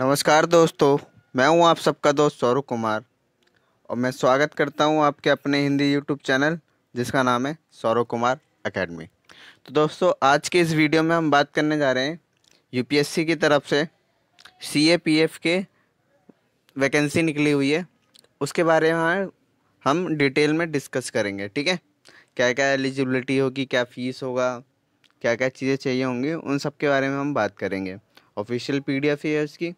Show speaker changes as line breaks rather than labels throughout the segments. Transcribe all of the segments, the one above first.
नमस्कार दोस्तों मैं हूं आप सबका दोस्त सौरभ कुमार और मैं स्वागत करता हूं आपके अपने हिंदी यूट्यूब चैनल जिसका नाम है सौरभ कुमार एकेडमी तो दोस्तों आज के इस वीडियो में हम बात करने जा रहे हैं यूपीएससी की तरफ से सीएपीएफ के वैकेंसी निकली हुई है उसके बारे में हम डिटेल में डिस्कस करेंगे ठीक है क्या क्या एलिजिबिलिटी होगी क्या फ़ीस होगा क्या क्या चीज़ें चाहिए होंगी उन सब के बारे में हम बात करेंगे ऑफिशियल पीडीएफ है उसकी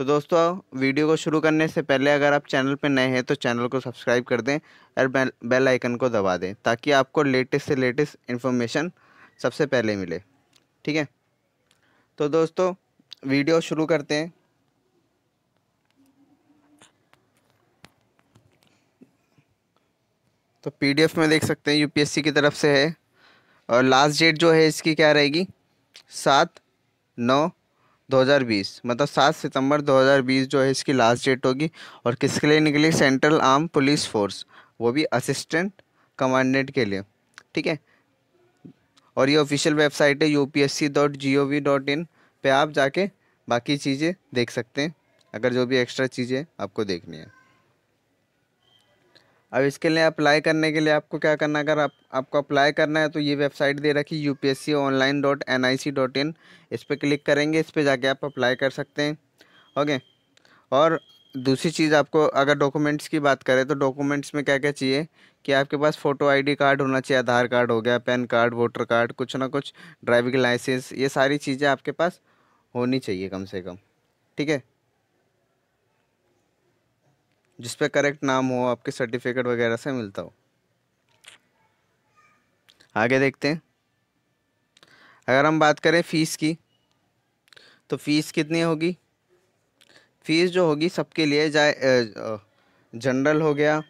तो दोस्तों वीडियो को शुरू करने से पहले अगर आप चैनल पर नए हैं तो चैनल को सब्सक्राइब कर दें और बेल आइकन को दबा दें ताकि आपको लेटेस्ट से लेटेस्ट इन्फॉर्मेशन सबसे पहले मिले ठीक है तो दोस्तों वीडियो शुरू करते हैं तो पीडीएफ में देख सकते हैं यूपीएससी की तरफ से है और लास्ट डेट जो है इसकी क्या रहेगी सात नौ 2020 मतलब सात सितंबर 2020 जो है इसकी लास्ट डेट होगी और किसके लिए निकली सेंट्रल आर्म पुलिस फोर्स वो भी असिस्टेंट कमांडेंट के लिए ठीक है और ये ऑफिशियल वेबसाइट है U P S C dot G O V dot in पर आप जाके बाकी चीज़ें देख सकते हैं अगर जो भी एक्स्ट्रा चीज़ें आपको देखनी है अब इसके लिए अप्लाई करने के लिए आपको क्या करना अगर आप आपको अप्लाई करना है तो ये वेबसाइट दे रखी U P S C online dot N I C dot in इस पर क्लिक करेंगे इस पर जाके आप अप्लाई कर सकते हैं ओके और दूसरी चीज़ आपको अगर डॉक्यूमेंट्स की बात करें तो डॉक्यूमेंट्स में क्या क्या चाहिए कि आपके पास फ़ोटो आईडी कार्ड होना चाहिए आधार कार्ड हो गया पैन कार्ड वोटर कार्ड कुछ ना कुछ ड्राइविंग लाइसेंस ये सारी चीज़ें आपके पास होनी चाहिए कम से कम ठीक है जिस पे करेक्ट नाम हो आपके सर्टिफिकेट वगैरह से मिलता हो आगे देखते हैं अगर हम बात करें फ़ीस की तो फ़ीस कितनी होगी फ़ीस जो होगी सबके लिए जाए जनरल हो गया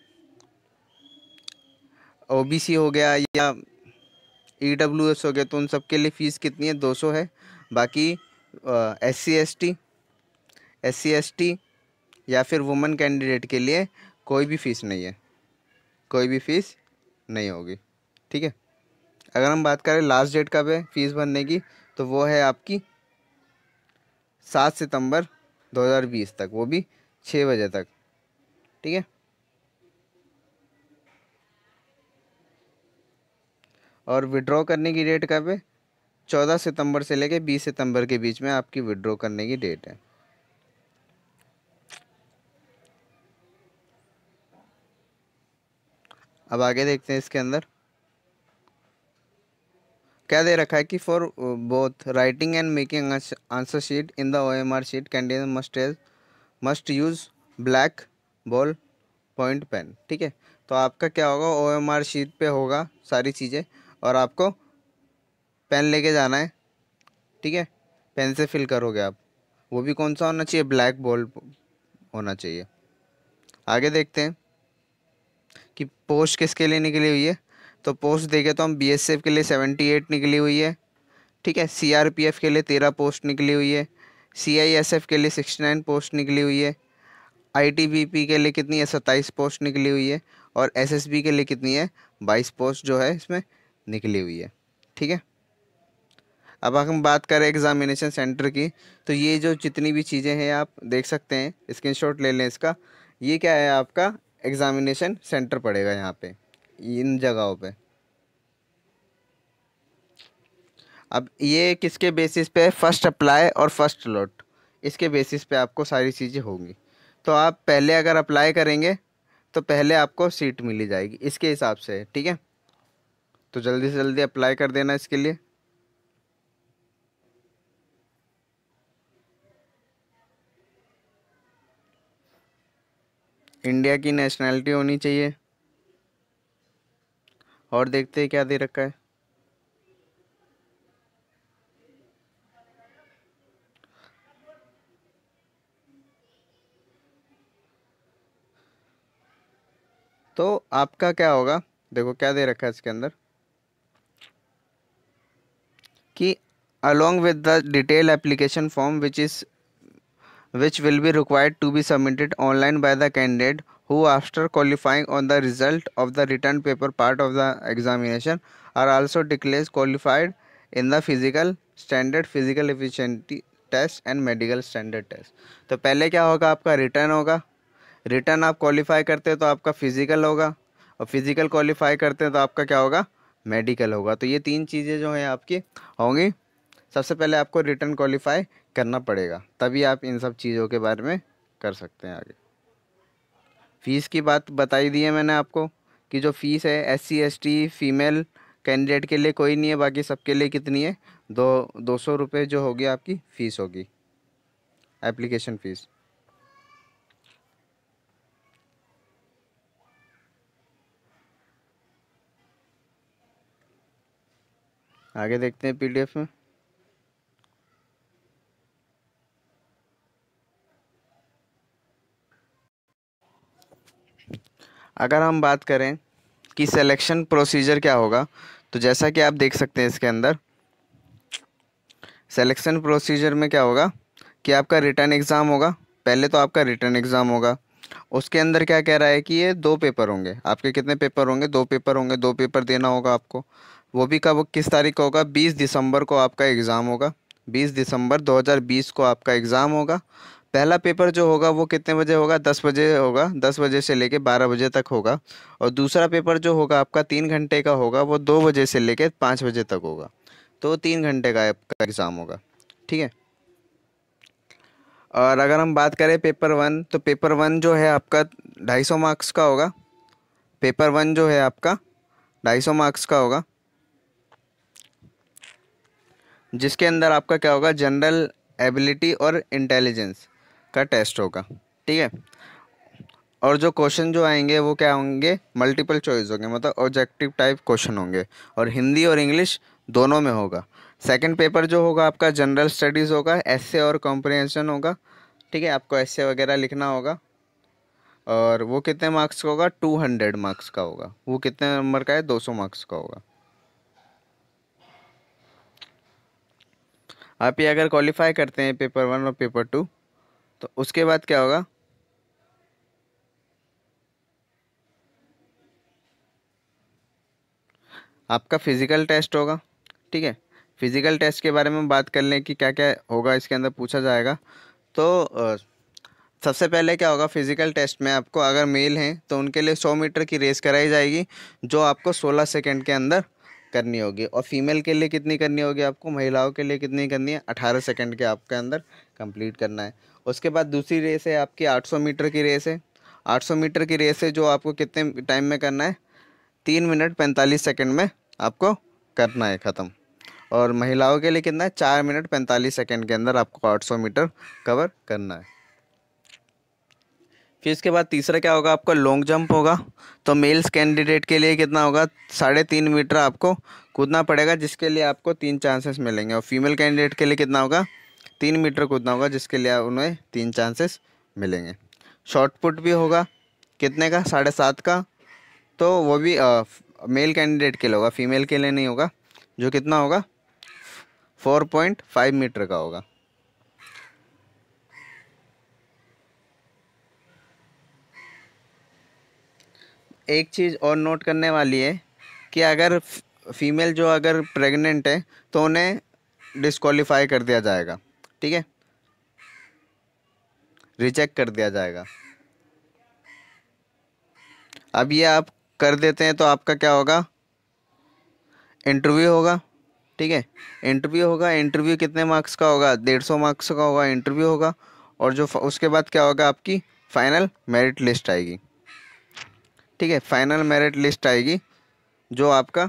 ओबीसी हो गया या ई डब्ल्यू एस हो गया तो उन सब के लिए फ़ीस कितनी है 200 है बाकी S C S T S C S T या फिर वुमेन कैंडिडेट के लिए कोई भी फ़ीस नहीं है कोई भी फ़ीस नहीं होगी ठीक है अगर हम बात करें लास्ट डेट कब है फ़ीस भरने की तो वो है आपकी सात सितंबर 2020 तक वो भी छः बजे तक ठीक है और विड्रॉ करने की डेट कब है चौदह सितंबर से लेके बीस सितंबर के बीच में आपकी विड्रॉ करने की डेट है अब आगे देखते हैं इसके अंदर क्या दे रखा है कि for both writing and making answer sheet in the O M R sheet candidate must as must use black ball point pen ठीक है तो आपका क्या होगा ओ एम आर शीट पे होगा सारी चीज़ें और आपको पेन लेके जाना है ठीक है पेन से फिल करोगे आप वो भी कौन सा होना चाहिए ब्लैक बॉल होना चाहिए आगे देखते हैं कि पोस्ट किसके लिए निकली हुई है तो पोस्ट देखे तो हम बी के लिए सेवेंटी एट निकली हुई है ठीक है सी के लिए तेरह पोस्ट निकली हुई है सी के लिए सिक्सटी नाइन पोस्ट निकली हुई है आईटीबीपी के लिए कितनी है सत्ताईस पोस्ट निकली हुई है और एसएसबी के लिए कितनी है बाईस पोस्ट जो है इसमें निकली हुई है ठीक है अब हम बात करें एग्ज़ामिनेशन सेंटर की तो ये जो जितनी भी चीज़ें हैं आप देख सकते हैं स्क्रीनशॉट ले लें इसका ये क्या है आपका एग्ज़ामिनेशन सेंटर पड़ेगा यहाँ पे इन जगहों पे अब ये किसके बेसिस पे फ़र्स्ट अप्लाई और फर्स्ट लॉट इसके बेसिस पे आपको सारी चीज़ें होंगी तो आप पहले अगर अप्लाई करेंगे तो पहले आपको सीट मिली जाएगी इसके हिसाब से ठीक है तो जल्दी से जल्दी अप्लाई कर देना इसके लिए इंडिया की नेशनैलिटी होनी चाहिए और देखते हैं क्या दे रखा है तो आपका क्या होगा देखो क्या दे रखा है इसके अंदर कि along with the detail application form which is which will be required to be submitted online by the candidate who after qualifying on the result of the written paper part of the examination are also declared qualified in the physical standard physical efficiency test and medical standard test तो पहले क्या होगा आपका return होगा return आप qualify करते हैं तो आपका फिजिकल होगा और फिजिकल क्वालिफाई करते हैं तो आपका क्या होगा मेडिकल होगा तो ये तीन चीज़ें जो हैं आपकी होंगी सबसे पहले आपको रिटर्न क्वालिफाई करना पड़ेगा तभी आप इन सब चीज़ों के बारे में कर सकते हैं आगे फ़ीस की बात बताई दी है मैंने आपको कि जो फ़ीस है S C S T female candidate के लिए कोई नहीं है बाकी सबके लिए कितनी है दो दो सौ रुपये जो होगी आपकी फ़ीस होगी एप्लीकेशन फ़ीस आगे देखते हैं पीडीएफ में अगर हम बात करें कि सिलेक्शन प्रोसीजर क्या होगा तो जैसा कि आप देख सकते हैं इसके अंदर सिलेक्शन प्रोसीजर में क्या होगा कि आपका रिटर्न एग्ज़ाम होगा पहले तो आपका रिटर्न एग्ज़ाम होगा उसके अंदर क्या कह रहा है कि ये दो पेपर होंगे आपके कितने पेपर होंगे दो पेपर होंगे दो पेपर देना होगा आपको वो भी कब किस तारीख को होगा बीस दिसंबर को आपका एग्ज़ाम होगा बीस दिसंबर 2020 को आपका एग्ज़ाम होगा पहला पेपर जो होगा वो कितने बजे होगा दस बजे होगा दस बजे से लेके बारह बजे तक होगा और दूसरा पेपर जो होगा आपका तीन घंटे का होगा वो दो बजे से लेके पाँच बजे तक होगा तो तीन घंटे का आपका एग्ज़ाम होगा ठीक है और अगर हम बात करें पेपर वन तो पेपर वन जो है आपका ढाई सौ मार्क्स का होगा पेपर वन जो है आपका ढाई सौ मार्क्स का होगा जिसके अंदर आपका क्या होगा जनरल एबिलिटी और इंटेलिजेंस का टेस्ट होगा ठीक है और जो क्वेश्चन जो आएंगे वो क्या होंगे मल्टीपल चॉइस होंगे मतलब ऑब्जेक्टिव टाइप क्वेश्चन होंगे और हिंदी और इंग्लिश दोनों में होगा सेकंड पेपर जो होगा आपका जनरल स्टडीज़ होगा एस और कॉम्प्रिहेंशन होगा ठीक है आपको एस वगैरह लिखना होगा और वो कितने मार्क्स का होगा टू हंड्रेड मार्क्स का होगा वो कितने नंबर का है दो सौ मार्क्स का होगा आप ये अगर क्वालिफाई करते हैं पेपर वन और पेपर टू तो उसके बाद क्या होगा आपका फिज़िकल टेस्ट होगा ठीक है फिज़िकल टेस्ट के बारे में बात कर लें कि क्या क्या होगा इसके अंदर पूछा जाएगा तो सबसे पहले क्या होगा फिज़िकल टेस्ट में आपको अगर मेल हैं तो उनके लिए सौ मीटर की रेस कराई जाएगी जो आपको सोलह सेकेंड के अंदर करनी होगी और फीमेल के लिए कितनी करनी होगी आपको महिलाओं के लिए कितनी करनी है अठारह सेकेंड के आपके अंदर कंप्लीट करना है उसके बाद दूसरी रेस है आपकी आठ सौ मीटर की रेस है आठ सौ मीटर की रेस है जो आपको कितने टाइम में करना है तीन मिनट पैंतालीस सेकेंड में आपको करना है ख़त्म और महिलाओं के लिए कितना है चार मिनट पैंतालीस सेकेंड के अंदर आपको आठ सौ मीटर कवर करना है फिर इसके बाद तीसरा क्या होगा आपका लॉन्ग जंप होगा तो मेल्स कैंडिडेट के लिए कितना होगा साढ़े तीन मीटर आपको कूदना पड़ेगा जिसके लिए आपको तीन चांसेस मिलेंगे और फीमेल कैंडिडेट के लिए कितना होगा तीन मीटर कूदना होगा जिसके लिए उन्हें तीन चांसेस मिलेंगे शॉर्ट पुट भी होगा कितने का साढ़े सात का तो वो भी आ, मेल कैंडिडेट के लिए होगा फीमेल के लिए नहीं होगा जो कितना होगा फोर पॉइंट फाइव मीटर का होगा एक चीज़ और नोट करने वाली है कि अगर फीमेल जो अगर प्रेग्नेंट है तो उन्हें डिस्कालीफाई कर दिया जाएगा ठीक है रिजेक्ट कर दिया जाएगा अब ये आप कर देते हैं तो आपका क्या होगा इंटरव्यू होगा ठीक है इंटरव्यू होगा इंटरव्यू कितने मार्क्स का होगा डेढ़ सौ मार्क्स का होगा इंटरव्यू होगा और जो उसके बाद क्या होगा आपकी फाइनल मेरिट लिस्ट आएगी ठीक है फाइनल मेरिट लिस्ट आएगी जो आपका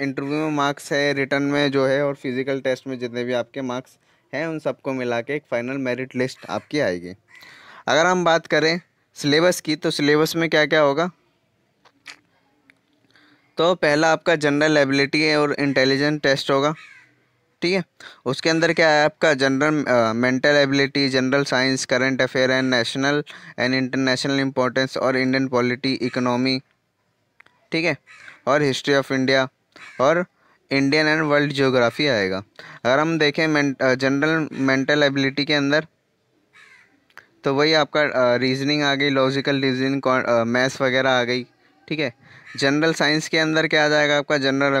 इंटरव्यू में मार्क्स है रिटर्न में जो है और फिज़िकल टेस्ट में जितने भी आपके मार्क्स हैं उन सबको मिला के एक फ़ाइनल मेरिट लिस्ट आपकी आएगी अगर हम बात करें सिलेबस की तो सिलेबस में क्या क्या होगा तो पहला आपका जनरल एबिलिटी और इंटेलिजेंट टेस्ट होगा ठीक है उसके अंदर क्या है आपका general mental ability general science current affair and national and international importance और इंडियन पॉलिटी इकोनॉमी ठीक है और हिस्ट्री ऑफ इंडिया और इंडियन एंड वर्ल्ड जियोग्राफी आएगा अगर हम देखें जनरल मेंटल एबिलिटी के अंदर तो वही आपका रीजनिंग आ गई लॉजिकल रीजनिंग मैथ्स वगैरह आ गई ठीक है जनरल साइंस के अंदर क्या आ जाएगा आपका general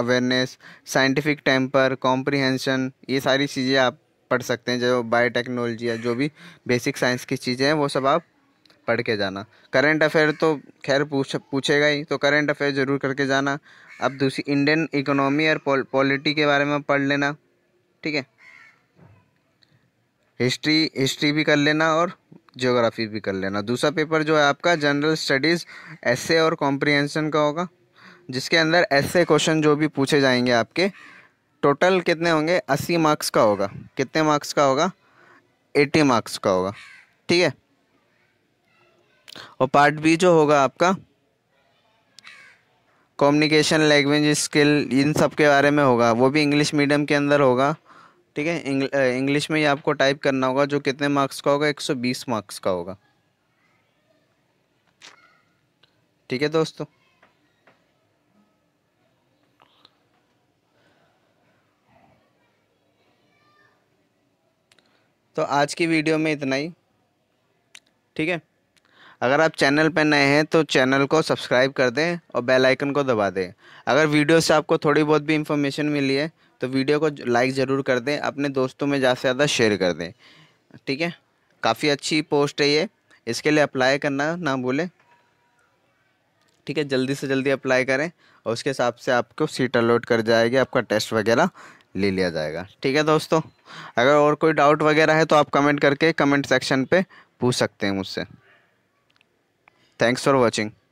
awareness scientific temper comprehension ये सारी चीज़ें आप पढ़ सकते हैं जो बायोटेक्नोलॉजी या जो भी बेसिक साइंस की चीज़ें हैं वो सब आप पढ़ के जाना करंट अफेयर तो खैर पूछ पूछेगा ही तो करंट अफेयर ज़रूर करके जाना अब दूसरी इंडियन इकोनॉमी और पॉलिटी के बारे में पढ़ लेना ठीक है हिस्ट्री हिस्ट्री भी कर लेना और ज्योग्राफी भी कर लेना दूसरा पेपर जो है आपका जनरल स्टडीज़ एसे और कॉम्प्रीहेंशन का होगा जिसके अंदर ऐसे क्वेश्चन जो भी पूछे जाएंगे आपके टोटल कितने होंगे अस्सी मार्क्स का होगा कितने मार्क्स का होगा एटी मार्क्स का होगा ठीक है और पार्ट बी जो होगा आपका कम्युनिकेशन लैंग्वेज स्किल इन सब के बारे में होगा वो भी इंग्लिश मीडियम के अंदर होगा ठीक है इंग्लिश में ये आपको टाइप करना होगा जो कितने मार्क्स का होगा 120 मार्क्स का होगा ठीक है दोस्तों तो आज की वीडियो में इतना ही ठीक है अगर आप चैनल पर नए हैं तो चैनल को सब्सक्राइब कर दें और बेल आइकन को दबा दें अगर वीडियो से आपको थोड़ी बहुत भी इन्फॉर्मेशन मिली है तो वीडियो को लाइक ज़रूर कर दें अपने दोस्तों में ज़्यादा से ज़्यादा शेयर कर दें ठीक है काफ़ी अच्छी पोस्ट है ये इसके लिए अप्लाई करना ना भूलें ठीक है जल्दी से जल्दी अप्लाई करें और उसके हिसाब से आपको सीट अलॉट कर जाएगी आपका टेस्ट वगैरह ले लिया जाएगा ठीक है दोस्तों अगर और कोई डाउट वगैरह है तो आप कमेंट करके कमेंट सेक्शन पे पूछ सकते हैं मुझसे थैंक्स फॉर वॉचिंग